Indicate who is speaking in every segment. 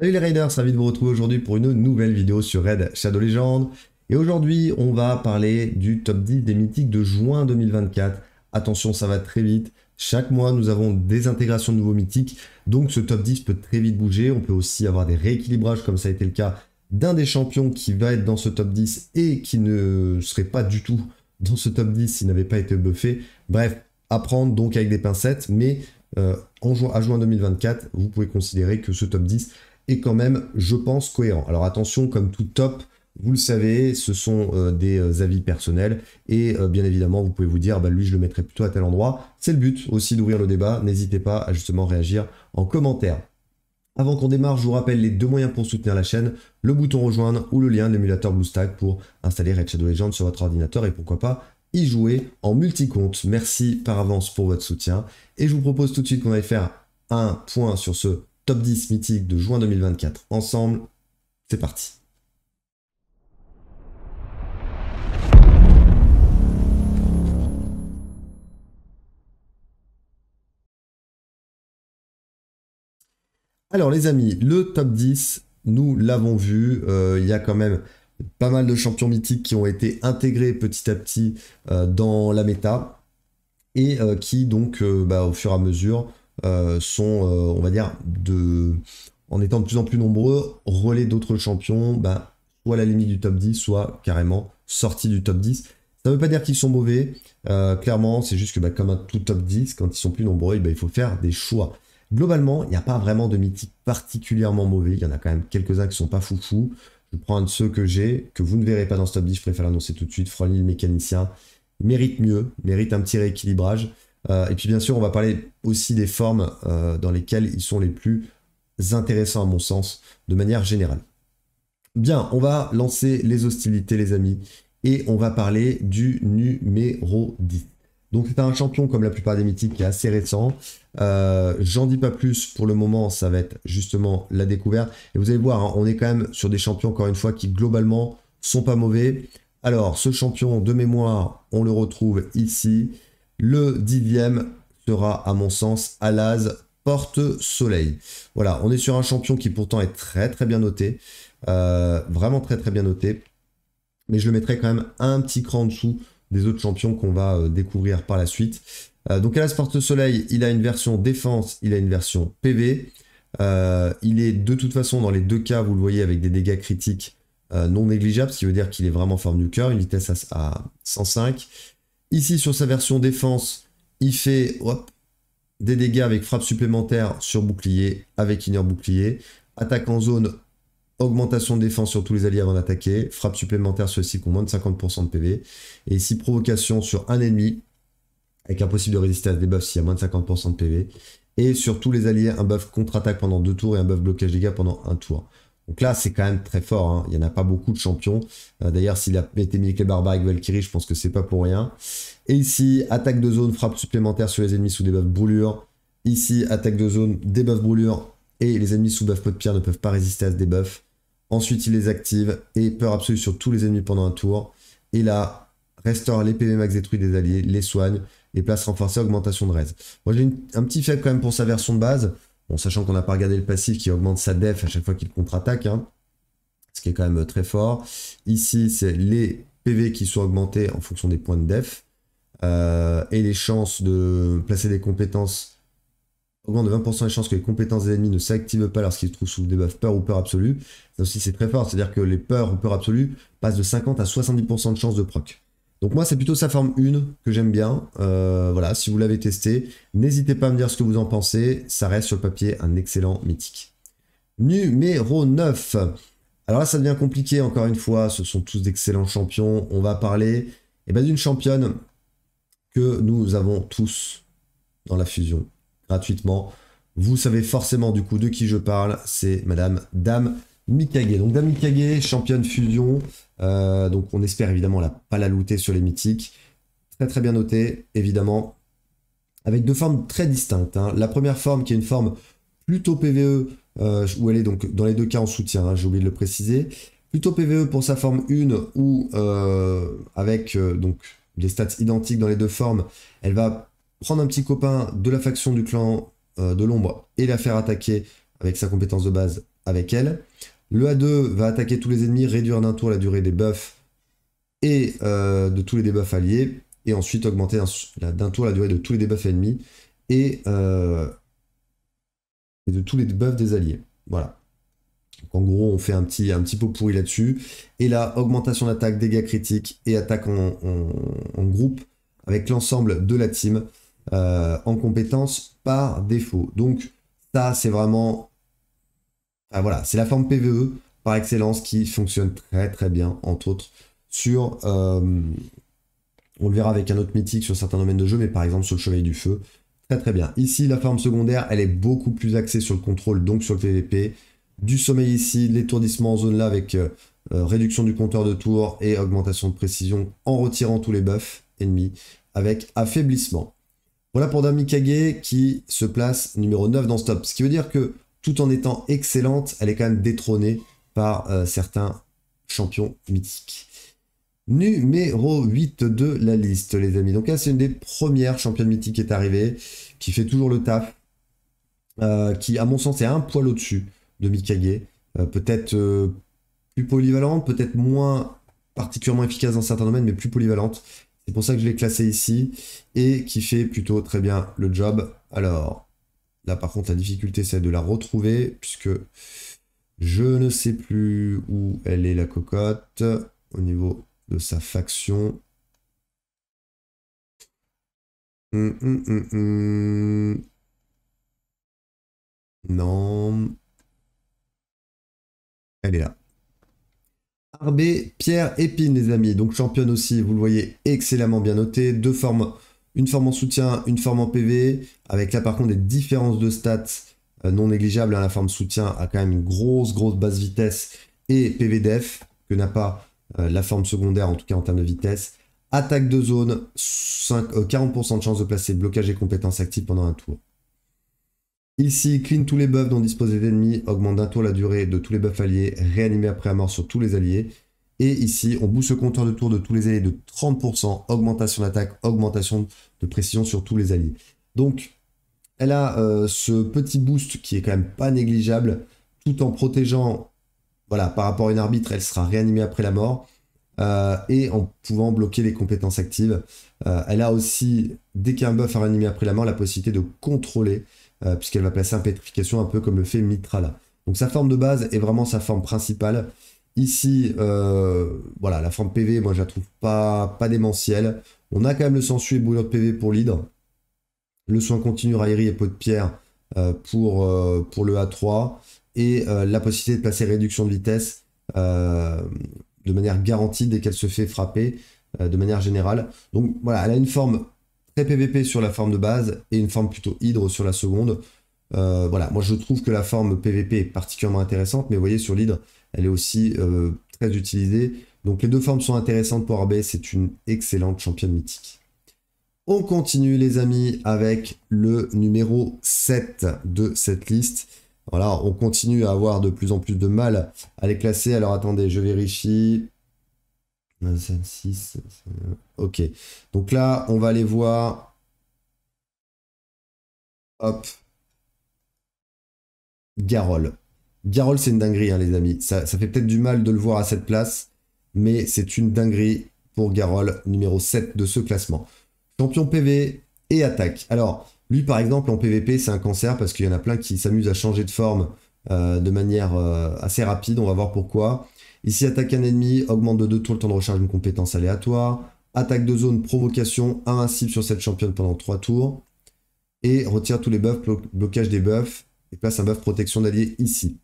Speaker 1: Salut les Raiders, ravi de vous retrouver aujourd'hui pour une nouvelle vidéo sur Red Shadow Legends. Et aujourd'hui, on va parler du top 10 des mythiques de juin 2024. Attention, ça va très vite. Chaque mois, nous avons des intégrations de nouveaux mythiques. Donc ce top 10 peut très vite bouger. On peut aussi avoir des rééquilibrages comme ça a été le cas d'un des champions qui va être dans ce top 10 et qui ne serait pas du tout dans ce top 10 s'il n'avait pas été buffé. Bref, à prendre donc avec des pincettes. Mais euh, en à juin 2024, vous pouvez considérer que ce top 10 et quand même, je pense, cohérent. Alors attention, comme tout top, vous le savez, ce sont euh, des euh, avis personnels et euh, bien évidemment, vous pouvez vous dire, bah, lui, je le mettrais plutôt à tel endroit. C'est le but aussi d'ouvrir le débat. N'hésitez pas à justement réagir en commentaire. Avant qu'on démarre, je vous rappelle les deux moyens pour soutenir la chaîne, le bouton rejoindre ou le lien de l'émulateur BlueStack pour installer Red Shadow Legends sur votre ordinateur et pourquoi pas y jouer en multi-compte. Merci par avance pour votre soutien et je vous propose tout de suite qu'on aille faire un point sur ce top 10 mythique de juin 2024 ensemble. C'est parti. Alors les amis, le top 10, nous l'avons vu, euh, il y a quand même pas mal de champions mythiques qui ont été intégrés petit à petit euh, dans la méta et euh, qui donc bah, au fur et à mesure euh, sont, euh, on va dire, de, en étant de plus en plus nombreux, relais d'autres champions, ben, soit à la limite du top 10, soit carrément sortis du top 10. Ça ne veut pas dire qu'ils sont mauvais, euh, clairement, c'est juste que ben, comme un tout top 10, quand ils sont plus nombreux, ben, il faut faire des choix. Globalement, il n'y a pas vraiment de mythique particulièrement mauvais, il y en a quand même quelques-uns qui sont pas foufou. Je prends un de ceux que j'ai, que vous ne verrez pas dans ce top 10, je préfère l'annoncer tout de suite, Franny le mécanicien, mérite mieux, mérite un petit rééquilibrage. Euh, et puis bien sûr, on va parler aussi des formes euh, dans lesquelles ils sont les plus intéressants à mon sens, de manière générale. Bien, on va lancer les hostilités les amis, et on va parler du numéro 10. Donc c'est un champion comme la plupart des mythiques qui est assez récent. Euh, j'en dis pas plus pour le moment, ça va être justement la découverte. Et vous allez voir, hein, on est quand même sur des champions encore une fois qui globalement sont pas mauvais. Alors ce champion de mémoire, on le retrouve ici. Le dixième sera, à mon sens, Alaz Porte-Soleil. Voilà, on est sur un champion qui pourtant est très très bien noté. Euh, vraiment très très bien noté. Mais je le mettrai quand même un petit cran en dessous des autres champions qu'on va euh, découvrir par la suite. Euh, donc Alas Porte-Soleil, il a une version défense, il a une version PV. il est de toute façon dans les deux cas, vous le voyez, avec des dégâts critiques non négligeables, ce qui veut dire qu'il est vraiment forme du cœur, une vitesse à, à 105. Ici, sur sa version défense, il fait des dégâts avec frappe supplémentaire sur bouclier, avec ignore bouclier. Attaque en zone, augmentation de défense sur tous les alliés avant d'attaquer. Frappe supplémentaire sur ceux-ci qui ont moins de 50% de PV. Et ici, provocation sur un ennemi, avec impossible de résister à des buffs s'il y a moins de 50% de PV. Et sur tous les alliés, un buff contre-attaque pendant deux tours et un buff blocage dégâts pendant un tour. Donc là, c'est quand même très fort. Hein. Il n'y en a pas beaucoup de champions. Euh, d'ailleurs, s'il a été mis les avec Valkyrie, je pense que c'est pas pour rien. Et ici, attaque de zone, frappe supplémentaire sur les ennemis sous débuff brûlure. Ici, attaque de zone, débuff brûlure. Et les ennemis sous buff pot de pierre ne peuvent pas résister à ce débuff. Ensuite, il les active et peur absolue sur tous les ennemis pendant un tour. Et là, restaure les PV max détruits des alliés, les soigne et place renforcée, augmentation de raise. Moi, j'ai un petit fait quand même pour sa version de base sachant qu'on n'a pas regardé le passif qui augmente sa def à chaque fois qu'il contre-attaque, hein. ce qui est quand même euh, très fort. Ici, c'est les PV qui sont augmentés en fonction des points de def. Euh, et les chances de placer des compétences augmentent de 20% les chances que les compétences des ennemis ne s'activent pas lorsqu'ils se trouvent sous debuff peur ou peur absolue. Ça aussi, c'est très fort. C'est-à-dire que les peurs ou peur absolue passent de 50 à 70% de chances de proc. Donc moi c'est plutôt sa forme 1 que j'aime bien. Euh, voilà, si vous l'avez testé, n'hésitez pas à me dire ce que vous en pensez. Ça reste sur le papier un excellent mythique. Numéro 9. Alors là ça devient compliqué encore une fois, ce sont tous d'excellents champions. On va parler eh ben, d'une championne que nous avons tous dans la fusion gratuitement. Vous savez forcément du coup de qui je parle, c'est Madame Dame Mikage. Donc Dame championne fusion. Euh, donc on espère évidemment la, pas la looter sur les mythiques. Très très bien noté, évidemment. Avec deux formes très distinctes. Hein. La première forme qui est une forme plutôt PVE, euh, où elle est donc dans les deux cas en soutien, hein, j'ai oublié de le préciser. Plutôt PVE pour sa forme 1, où euh, avec donc des stats identiques dans les deux formes, elle va prendre un petit copain de la faction du clan de l'ombre et la faire attaquer avec sa compétence de base avec elle. Le A2 va attaquer tous les ennemis, réduire d'un tour la durée des buffs et euh, de tous les debuffs alliés, et ensuite augmenter d'un tour la durée de tous les debuffs ennemis et, euh, de tous les buffs des alliés. Voilà. en gros, on fait un petit, un petit pot pourri là-dessus. Et là, augmentation d'attaque, dégâts critiques et attaque en, groupe avec l'ensemble de la team euh, en compétence par défaut. Donc ça, c'est vraiment ah, voilà, c'est la forme PVE par excellence qui fonctionne très très bien, entre autres, sur. Euh, on le verra avec un autre mythique sur certains domaines de jeu, mais par exemple sur le Chevalier du Feu. Très très bien. Ici, la forme secondaire, elle est beaucoup plus axée sur le contrôle, donc sur le PVP. Du sommeil ici, l'étourdissement en zone là avec euh, euh, réduction du compteur de tours et augmentation de précision en retirant tous les buffs ennemis avec affaiblissement. Voilà pour Damikage qui se place numéro 9 dans stop, Ce qui veut dire que tout en étant excellente, elle est quand même détrônée par euh, certains champions mythiques. Numéro 8 de la liste, les amis. Donc là, c'est une des premières championnes mythiques qui est arrivée, qui fait toujours le taf, euh, qui, à mon sens, est un poil au-dessus de Mikage. Euh, peut-être plus polyvalente, peut-être moins particulièrement efficace dans certains domaines, mais plus polyvalente. C'est pour ça que je l'ai classée ici, et qui fait plutôt très bien le job. Alors, Là, par contre, la difficulté, c'est de la retrouver, puisque je ne sais plus où elle est, la cocotte, au niveau de sa faction. Hum, hum, hum, non. Elle est là. Arbé, Pierre Épine, les amis. Donc championne aussi, vous le voyez, excellemment bien noté. Deux formes une forme en soutien, une forme en PV, avec là par contre des différences de stats euh, non négligeables. à hein. la forme soutien a quand même une grosse, grosse base vitesse et PVDF que n'a pas euh, la forme secondaire, en tout cas en termes de vitesse. Attaque de zone, 40% euh, de chance de placer blocage et compétences actives pendant un tour. Ici, clean tous les buffs dont disposent les ennemis, augmente d'un tour la durée de tous les buffs alliés, réanimé après à mort sur tous les alliés. Et ici, on booste le compteur de tour de tous les alliés de 30%, augmentation d'attaque, augmentation de précision sur tous les alliés. Donc, elle a ce petit boost qui est quand même pas négligeable, tout en protégeant, voilà, par rapport à une arbitre, elle sera réanimée après la mort, et en pouvant bloquer les compétences actives. elle a aussi, dès qu'un buff est réanimé après la mort, la possibilité de contrôler, puisqu'elle va placer un pétrification un peu comme le fait Mitra Donc sa forme de base est vraiment sa forme principale, Ici, euh, voilà, la forme PV, moi je la trouve pas, pas démentielle. On a quand même le sensu et de PV pour l'hydre. Le soin continu, raillerie et pot de pierre euh, pour, euh, pour le A3. Et la possibilité de placer réduction de vitesse de manière garantie dès qu'elle se fait frapper de manière générale. Donc voilà, elle a une forme très PVP sur la forme de base et une forme plutôt hydre sur la seconde. Euh, voilà, moi je trouve que la forme PVP est particulièrement intéressante, mais vous voyez sur l'hydre, elle est aussi euh, très utilisée. Donc les deux formes sont intéressantes pour RB, c'est une excellente championne mythique. On continue les amis avec le numéro 7 de cette liste. Voilà, on continue à avoir de plus en plus de mal à les classer. Alors attendez, je vérifie. 6, ok. Donc là, on va aller voir. Hop, Garol. Garol, c'est une dinguerie, hein, les amis. Ça, ça fait peut-être du mal de le voir à cette place, mais c'est une dinguerie pour Garol, numéro 7 de ce classement. Champion PV et attaque. Alors, lui, par exemple, en PVP, c'est un cancer parce qu'il y en a plein qui s'amusent à changer de forme euh, de manière euh, assez rapide. On va voir pourquoi. Ici, attaque un ennemi, augmente de 2 tours le temps de recharge d'une compétence aléatoire. Attaque de zone, provocation, invincible sur cette championne pendant 3 tours. Et retire tous les buffs, blocage des buffs et place un buff protection d'alliés ici.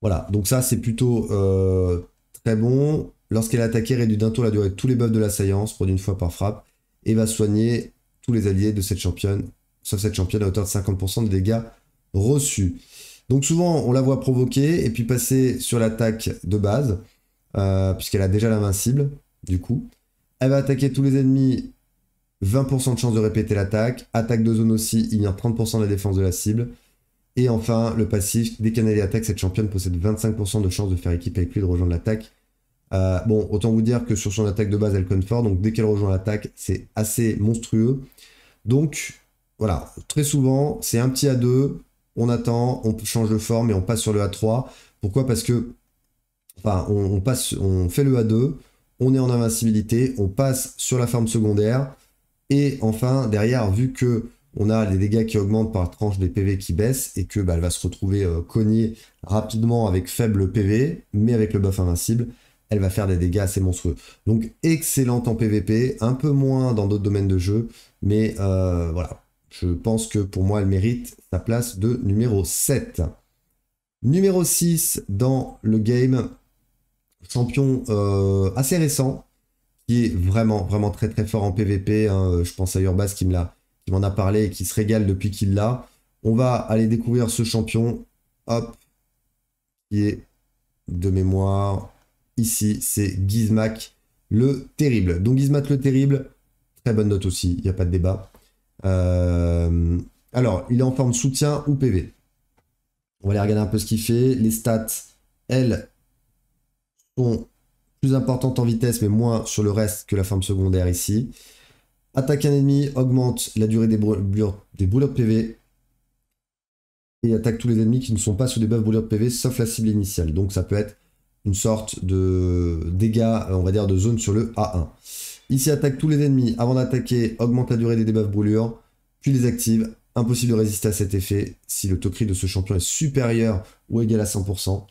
Speaker 1: Voilà, donc ça c'est plutôt euh, très bon. Lorsqu'elle est attaquée, réduit d'un tour la durée de tous les buffs de la saillance, produit une fois par frappe, et va soigner tous les alliés de cette championne, sauf cette championne à hauteur de 50% des dégâts reçus. Donc souvent, on la voit provoquer et puis passer sur l'attaque de base, euh, puisqu'elle a déjà l'invincible, du coup. Elle va attaquer tous les ennemis, 20% de chance de répéter l'attaque. Attaque de zone aussi, il y a 30% de la défense de la cible. Et enfin, le passif, dès a allié attaque, cette championne possède 25% de chance de faire équipe avec lui de rejoindre l'attaque. Euh, bon, autant vous dire que sur son attaque de base, elle conne fort, donc dès qu'elle rejoint l'attaque, c'est assez monstrueux. Donc, voilà, très souvent, c'est un petit A2, on attend, on change de forme et on passe sur le A3. Pourquoi Parce que, enfin, on, passe, on fait le A2, on est en invincibilité, on passe sur la forme secondaire, et enfin, derrière, vu que on a les dégâts qui augmentent par tranche des PV qui baissent et que bah, elle va se retrouver euh, cognée rapidement avec faible PV, mais avec le buff invincible, elle va faire des dégâts assez monstrueux. Donc excellente en PVP, un peu moins dans d'autres domaines de jeu, mais euh, voilà, je pense que pour moi elle mérite sa place de numéro 7. Numéro 6 dans le game, champion euh, assez récent, qui est vraiment, vraiment très très fort en PVP. Hein. Je pense à Urbas qui me l'a qui m'en a parlé et qui se régale depuis qu'il l'a. On va aller découvrir ce champion. Hop. Qui est de mémoire. Ici, c'est Gizmac le Terrible. Donc Gizmac le Terrible, très bonne note aussi, il n'y a pas de débat. Euh, alors, il est en forme soutien ou PV. On va aller regarder un peu ce qu'il fait. Les stats, elles, sont plus importantes en vitesse, mais moins sur le reste que la forme secondaire ici. Attaque un ennemi, augmente la durée des brûlures, des de PV. Et attaque tous les ennemis qui ne sont pas sous des buffs brûlures de PV, sauf la cible initiale. Donc ça peut être une sorte de dégâts, euh, on va dire, de zone sur le A1. Ici, attaque tous les ennemis. Avant d'attaquer, augmente la durée des débuffs brûlures, puis les active. Impossible de résister à cet effet si le taux de ce champion est supérieur ou égal à 100%.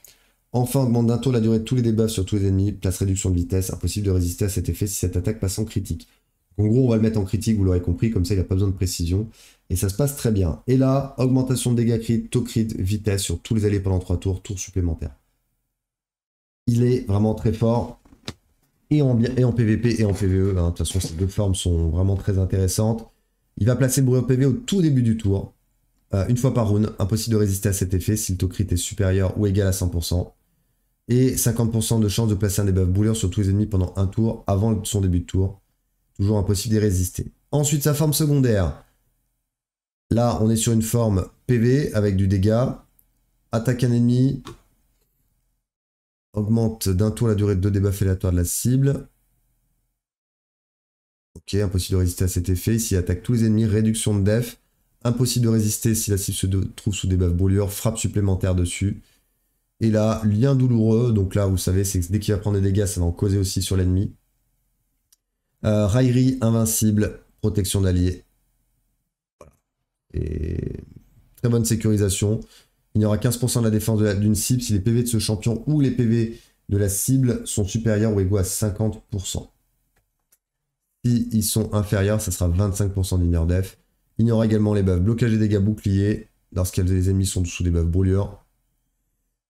Speaker 1: Enfin, augmente d'un taux la durée de tous les débuffs sur tous les ennemis, place réduction de vitesse. Impossible de résister à cet effet si cette attaque passe en critique. En gros, on va le mettre en critique, vous l'aurez compris, comme ça il n'a pas besoin de précision. Et ça se passe très bien. Et là, augmentation de dégâts crit, taux crit, vitesse sur tous les alliés pendant 3 tours, tour supplémentaires. Il est vraiment très fort. Et en, PVP et en PVE. Hein. De toute façon, ces deux formes sont vraiment très intéressantes. Il va placer le bruit au PV au tout début du tour. Euh, une fois par round, impossible de résister à cet effet si le taux crit est supérieur ou égal à 100%. Et 50% de chance de placer un debuff bouleur sur tous les ennemis pendant un tour avant son début de tour. Toujours impossible d'y résister. Ensuite, sa forme secondaire. Là, on est sur une forme PV avec du dégât. Attaque un ennemi. Augmente d'un tour la durée de deux débuffs aléatoires de la cible. Ok, impossible de résister à cet effet. Ici, attaque tous les ennemis. Réduction de def. Impossible de résister si la cible se trouve sous des débuff brûlure. Frappe supplémentaire dessus. Et là, lien douloureux. Donc là, vous savez, c'est dès qu'il va prendre des dégâts, ça va en causer aussi sur l'ennemi. Euh, raillerie invincible, protection d'alliés. Et très bonne sécurisation. Il n'y aura 15% de la défense d'une cible si les PV de ce champion ou les PV de la cible sont supérieurs ou égaux à 50%. Si ils sont inférieurs, ça sera 25% d'inner def. Il y aura également les buffs blocage et dégâts boucliers lorsqu'elles les ennemis sont sous des buffs brûlures.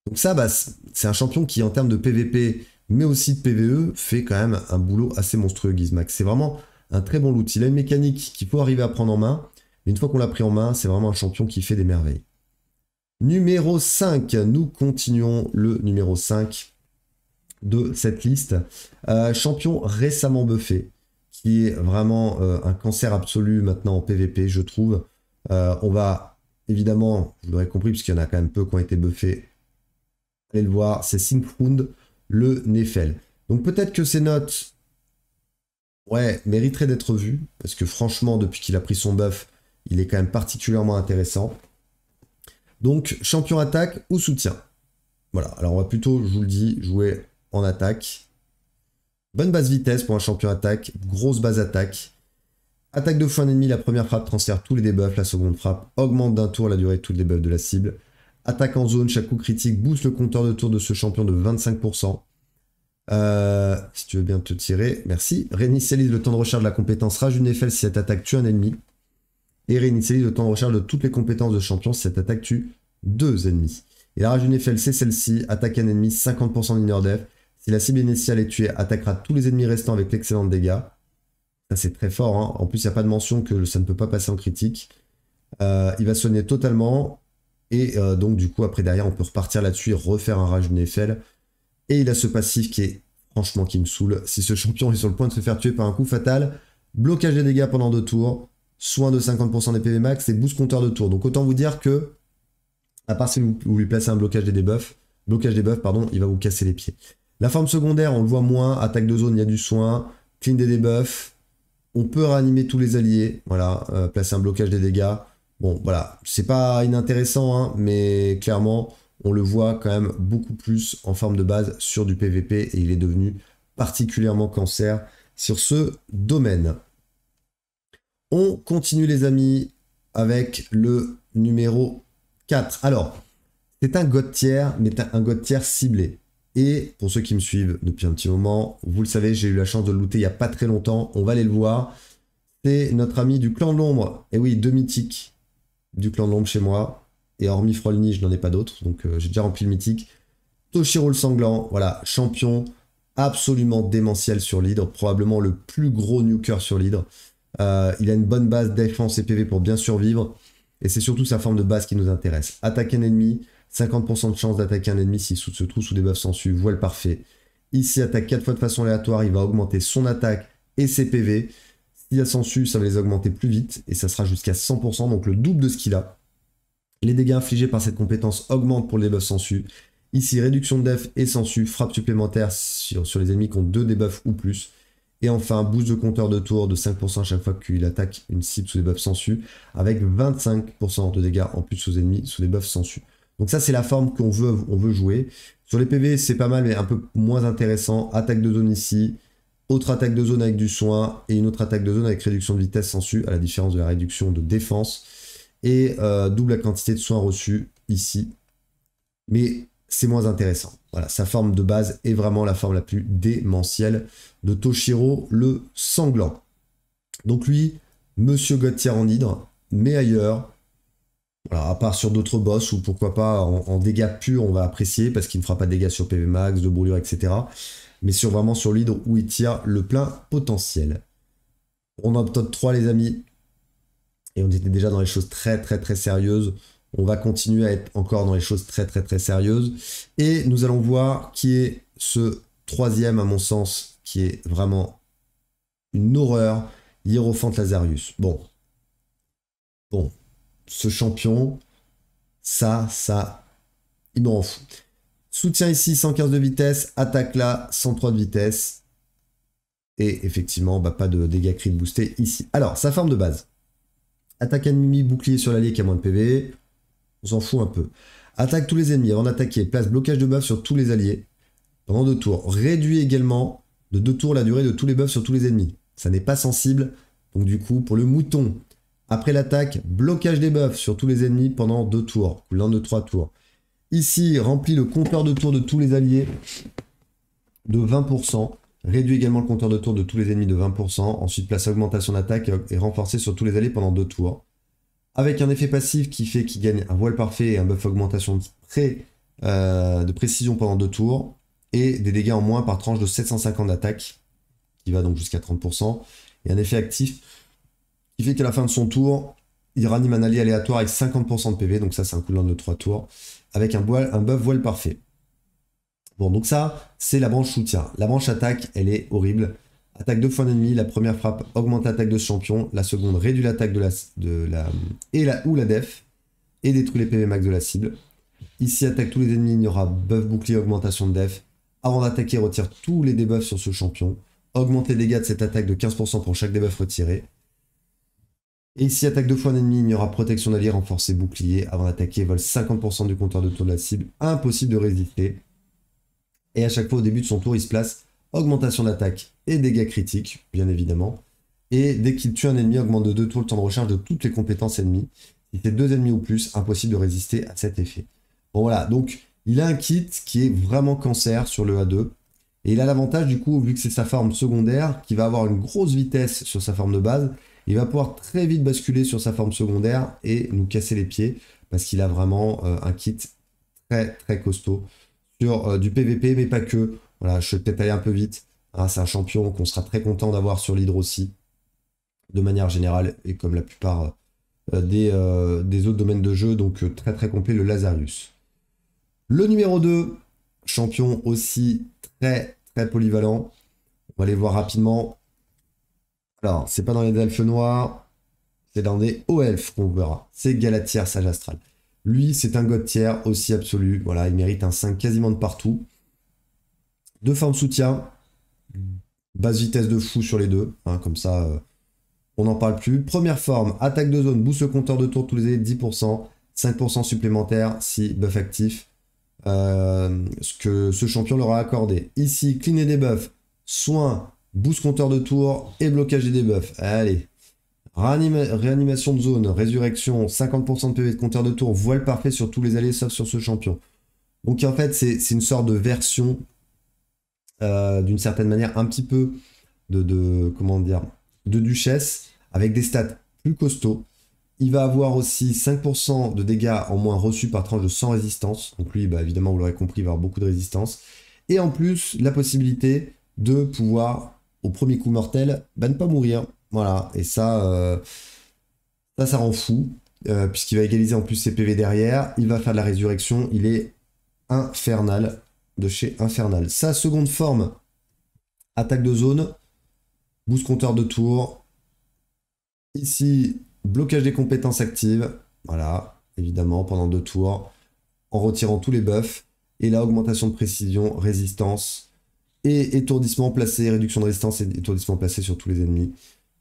Speaker 1: Donc ça, bah, c'est un champion qui en termes de PVP mais aussi de PVE, fait quand même un boulot assez monstrueux, Gizmax. C'est vraiment un très bon loot. Il a une mécanique qu'il faut arriver à prendre en main, mais une fois qu'on l'a pris en main, c'est vraiment un champion qui fait des merveilles. Numéro 5, nous continuons le numéro 5 de cette liste. Euh, champion récemment buffé, qui est vraiment euh, un cancer absolu maintenant en PvP, je trouve. Euh, on va évidemment, vous l'aurez compris, puisqu'il y en a quand même peu qui ont été buffés, allez le voir, c'est Synchround le Nefel. Donc peut-être que ces notes, ouais, mériteraient d'être vues, parce que franchement, depuis qu'il a pris son buff, il est quand même particulièrement intéressant. Donc champion attaque ou soutien. Voilà, alors on va plutôt, je vous le dis, jouer en attaque. Bonne base vitesse pour un champion attaque, grosse base attaque. Attaque de fois un ennemi, la première frappe transfère tous les debuffs, la seconde frappe augmente d'un tour la durée de tous les debuffs de la cible. Attaque en zone, chaque coup critique booste le compteur de tour de ce champion de 25%. Euh, si tu veux bien te tirer, merci. Réinitialise le temps de recharge de la compétence Rage d'une Eiffel si cette attaque tue un ennemi. Et réinitialise le temps de recharge de toutes les compétences de champion si cette attaque tue deux ennemis. Et la Rage d'une Eiffel, c'est celle-ci. Attaque un ennemi, 50% mineur def. Si la cible initiale est tuée, attaquera tous les ennemis restants avec l'excellent dégâts. Ça, c'est très fort. Hein. En plus, il n'y a pas de mention que ça ne peut pas passer en critique. Euh, il va soigner totalement. Et euh, donc, du coup, après, derrière, on peut repartir là-dessus refaire un rage Eiffel Et il a ce passif qui est franchement qui me saoule. Si ce champion est sur le point de se faire tuer par un coup fatal, blocage des dégâts pendant deux tours, soin de 50% des PV max et boost compteur de tour. Donc, autant vous dire que, à part si vous, lui placez un blocage des debuffs, blocage des buffs, pardon, il va vous casser les pieds. La forme secondaire, on le voit moins. Attaque de zone, il y a du soin. Clean des debuffs. On peut réanimer tous les alliés. Voilà, euh, placer un blocage des dégâts. Bon, voilà, c'est pas inintéressant, hein, mais clairement, on le voit quand même beaucoup plus en forme de base sur du PVP et il est devenu particulièrement cancer sur ce domaine. On continue les amis avec le numéro 4. Alors, c'est un god tier, mais un god tier ciblé. Et pour ceux qui me suivent depuis un petit moment, vous le savez, j'ai eu la chance de le looter il n'y a pas très longtemps. On va aller le voir. C'est notre ami du clan de l'ombre. Et eh oui, deux mythiques du clan de l'ombre chez moi. Et hormis Frolni, je n'en ai pas d'autres. Donc euh, j'ai déjà rempli le mythique. Toshiro le sanglant, voilà, champion absolument démentiel sur l'hydre. Probablement le plus gros nuker sur l'hydre. Euh, il a une bonne base défense et PV pour bien survivre. Et c'est surtout sa forme de base qui nous intéresse. attaque un ennemi, 50% de chance d'attaquer un ennemi s'il se trouve sous des buffs su. voile parfait. Ici attaque 4 fois de façon aléatoire, il va augmenter son attaque et ses PV. Il sensu, ça va les augmenter plus vite et ça sera jusqu'à 100%, donc le double de ce qu'il a. Les dégâts infligés par cette compétence augmentent pour les buffs sensu. Ici, réduction de def et sensu, frappe supplémentaire sur, les ennemis qui ont deux debuffs ou plus. Et enfin, boost de compteur de tour de 5% à chaque fois qu'il attaque une cible sous des buffs sensu, avec 25% de dégâts en plus aux ennemis sous les buffs sensu. Donc ça, c'est la forme qu'on veut, on veut jouer. Sur les PV, c'est pas mal, mais un peu moins intéressant. Attaque de zone ici, autre attaque de zone avec du soin et une autre attaque de zone avec réduction de vitesse sans su à la différence de la réduction de défense. Et euh, double la quantité de soins reçus ici. Mais c'est moins intéressant. Voilà, sa forme de base est vraiment la forme la plus démentielle de Toshiro le sanglant. Donc lui, Monsieur Gauthier en hydre, mais ailleurs, à part sur d'autres boss ou pourquoi pas en, en, dégâts purs, on va apprécier parce qu'il ne fera pas de dégâts sur PV max, de brûlure, etc mais sur vraiment sur l'hydre où il tire le plein potentiel. On en top 3 les amis. Et on était déjà dans les choses très très très sérieuses. On va continuer à être encore dans les choses très très très sérieuses. Et nous allons voir qui est ce troisième à mon sens qui est vraiment une horreur. Hierophant Lazarius. Bon. Bon. Ce champion, ça, ça, il m'en fout. Soutien ici, 115 de vitesse. Attaque là, 103 de vitesse. Et effectivement, bah, pas de dégâts crit boostés ici. Alors, sa forme de base. Attaque ennemi, bouclier sur l'allié qui a moins de PV. On s'en fout un peu. Attaque tous les ennemis avant d'attaquer. Place blocage de buff sur tous les alliés. Pendant deux tours. Réduit également de deux tours la durée de tous les buffs sur tous les ennemis. Ça n'est pas sensible. Donc du coup, pour le mouton, après l'attaque, blocage des buffs sur tous les ennemis pendant deux tours. Ou l'un de trois tours. Ici, remplit le compteur de tour de tous les alliés de 20%. Réduit également le compteur de tour de tous les ennemis de 20%. Ensuite, place augmentation d'attaque euh, et renforcé sur tous les alliés pendant deux tours. Avec un effet passif qui fait qu'il gagne un voile parfait et un buff augmentation de, euh, précision pendant deux tours. Et des dégâts en moins par tranche de 750 d'attaque, qui va donc jusqu'à 30%. Et un effet actif qui fait qu'à la fin de son tour, il ranime un allié aléatoire avec 50% de PV. Donc ça, c'est un cooldown de 3 tours avec un, un buff voile parfait. Bon, donc ça, c'est la branche soutien. La branche attaque, elle est horrible. Attaque deux fois d'ennemi, la première frappe augmente l'attaque de ce champion, la seconde réduit l'attaque de la, de la, et la ou la def, et détruit les PV max de la cible. Ici, attaque tous les ennemis, il y aura buff bouclier, augmentation de def. Avant d'attaquer, retire tous les debuffs sur ce champion. Augmenter les dégâts de cette attaque de 15% pour chaque debuff retiré. Et s'il attaque deux fois un ennemi, il y aura protection d'allié renforcé bouclier. Avant d'attaquer, vole 50% du compteur de tour de la cible. Impossible de résister. Et à chaque fois, au début de son tour, il se place augmentation d'attaque et dégâts critiques, bien évidemment. Et dès qu'il tue un ennemi, augmente de deux tours le temps de recharge de toutes les compétences ennemies. Si c'est deux ennemis ou plus, impossible de résister à cet effet. Bon voilà, donc il a un kit qui est vraiment cancer sur le A2. Et il a l'avantage du coup, vu que c'est sa forme secondaire, qui va avoir une grosse vitesse sur sa forme de base, il va pouvoir très vite basculer sur sa forme secondaire et nous casser les pieds parce qu'il a vraiment euh, un kit très très costaud sur euh, du PVP, mais pas que. Voilà, je vais peut-être aller un peu vite. Ah, c'est un champion qu'on sera très content d'avoir sur l'Hydro aussi, de manière générale, et comme la plupart euh, des, autres domaines de jeu, donc très très complet, le Lazarus. Le numéro 2, champion aussi très très polyvalent. On va aller voir rapidement alors, c'est pas dans les elfes noirs, c'est dans des hauts elfes qu'on verra. C'est Galatière, Sage Astral. Lui, c'est un god tier, aussi absolu. Voilà, il mérite un 5 quasiment de partout. Deux formes soutien. Basse vitesse de fou sur les deux. Hein, comme ça, euh, on n'en parle plus. Première forme, attaque de zone, boost compteur de tour tous les 10%. 5% supplémentaire si buff actif. Euh, ce que ce champion leur a accordé. Ici, cleaner des buffs, Soin. Boost compteur de tour et blocage des debuffs. Allez. réanimation de zone, résurrection, 50% de PV de compteur de tour, voile parfait sur tous les allées sauf sur ce champion. Donc en fait, c'est une sorte de version, euh, d'une certaine manière, un petit peu de, comment dire, de duchesse, avec des stats plus costauds. Il va avoir aussi 5% de dégâts en moins reçus par tranche de 100 résistance. Donc lui, bah, évidemment, vous l'aurez compris, il va avoir beaucoup de résistance. Et en plus, la possibilité de pouvoir au premier coup mortel, va ne pas mourir. Voilà, et ça, euh, ça, ça rend fou, euh, puisqu'il va égaliser en plus ses PV derrière, il va faire de la résurrection, il est infernal, de chez infernal. Sa seconde forme, attaque de zone, boost compteur de tour, ici, blocage des compétences actives, voilà, évidemment, pendant deux tours, en retirant tous les buffs, et là, augmentation de précision, résistance, et étourdissement placé, réduction de résistance et étourdissement placé sur tous les ennemis.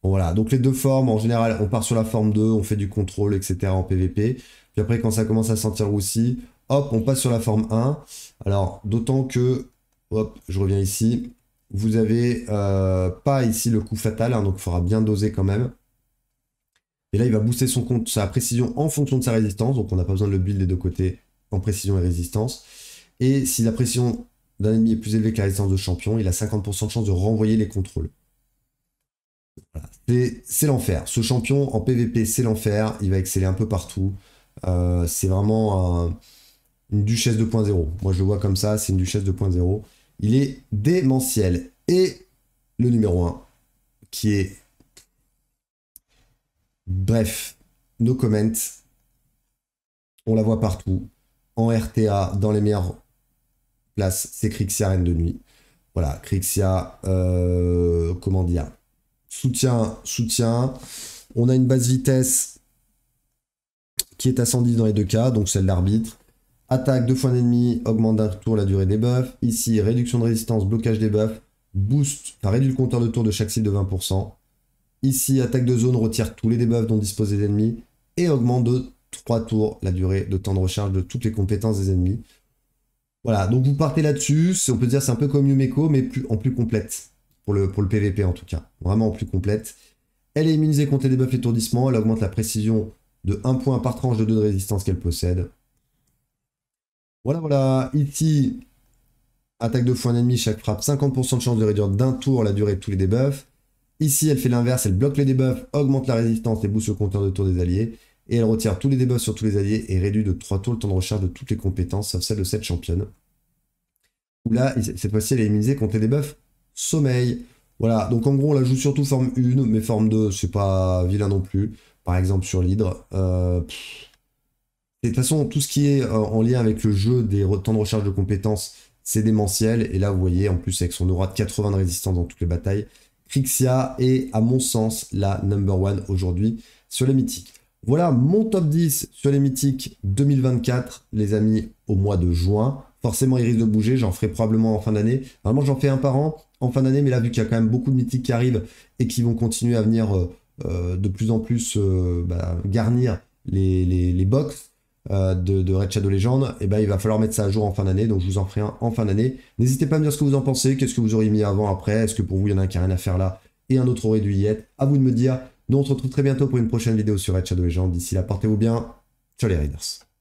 Speaker 1: voilà, donc les deux formes, en général, on part sur la forme 2, on fait du contrôle, etc. en PVP. Puis après, quand ça commence à sentir roussi, hop, on passe sur la forme 1. Alors, d'autant que, hop, je reviens ici, vous avez euh, pas ici le coup fatal, hein, donc il faudra bien doser quand même. Et là, il va booster son compte, sa précision en fonction de sa résistance. Donc, on n'a pas besoin de le build des deux côtés en précision et résistance. Et si la précision d'un ennemi est plus élevé que la résistance de champion, il a 50% de chance de renvoyer les contrôles. C'est l'enfer. Ce champion en PvP, c'est l'enfer. Il va exceller un peu partout. Euh, c'est vraiment une duchesse 2.0. Moi, je le vois comme ça. C'est une duchesse 2.0. Il est démentiel. Et le numéro 1, qui est. Bref, nos comment. On la voit partout. En RTA, dans les meilleurs place, c'est Crixia, reine de nuit. Voilà, Crixia, euh, comment dire Soutien, soutien. On a une base vitesse qui est à dans les deux cas, donc celle d'arbitre, Attaque, deux fois d'ennemi, augmente d'un tour la durée des buffs. Ici, réduction de résistance, blocage des buffs, boost, enfin réduit le compteur de tour de chaque cible de 20%. Ici, attaque de zone, retire tous les debuffs dont disposent les ennemis et augmente de 3 tours la durée de temps de recharge de toutes les compétences des ennemis. Voilà, donc vous partez là-dessus. On peut dire c'est un peu comme Yumeko, mais plus, en plus complète. Pour le, pour le PVP en tout cas. Vraiment en plus complète. Elle est immunisée contre les et étourdissement. Elle augmente la précision de 1 point par tranche de 2 de résistance qu'elle possède. Voilà, voilà. ici, e attaque de un ennemi, chaque frappe, 50% de chance de réduire d'un tour la durée de tous les debuffs. Ici, elle fait l'inverse, elle bloque les debuffs, augmente la résistance et booste le compteur de tour des alliés et elle retire tous les debuffs sur tous les alliés et réduit de 3 tours le temps de recharge de toutes les compétences, sauf celle de cette championne. Où là, cette fois-ci, elle est immunisée contre les debuffs sommeil. Voilà, donc en gros, on la joue surtout forme 1, mais forme 2, c'est pas vilain non plus. Par exemple, sur l'hydre. Euh, de toute façon, tout ce qui est euh, en lien avec le jeu des temps de recharge de compétences, c'est démentiel. Et là, vous voyez, en plus, avec son aura de 80 de résistance dans toutes les batailles, Crixia est, à mon sens, la number one aujourd'hui sur les mythiques. Voilà mon top 10 sur les mythiques 2024, les amis, au mois de juin. Forcément, il risque de bouger, j'en ferai probablement en fin d'année. Normalement, j'en fais un par an en fin d'année, mais là, vu qu'il y a quand même beaucoup de mythiques qui arrivent et qui vont continuer à venir euh, euh, de plus en plus euh, bah, garnir les, les, box de, Red Shadow Legends, et eh ben, il va falloir mettre ça à jour en fin d'année, donc je vous en ferai un en fin d'année. N'hésitez pas à me dire ce que vous en pensez, qu'est-ce que vous auriez mis avant, après, est-ce que pour vous, il y en a un qui n'a rien à faire là et un autre aurait dû y être. À vous de me dire donc on se retrouve très bientôt pour une prochaine vidéo sur Red Shadow Legends. D'ici là, portez-vous bien. Ciao les Raiders.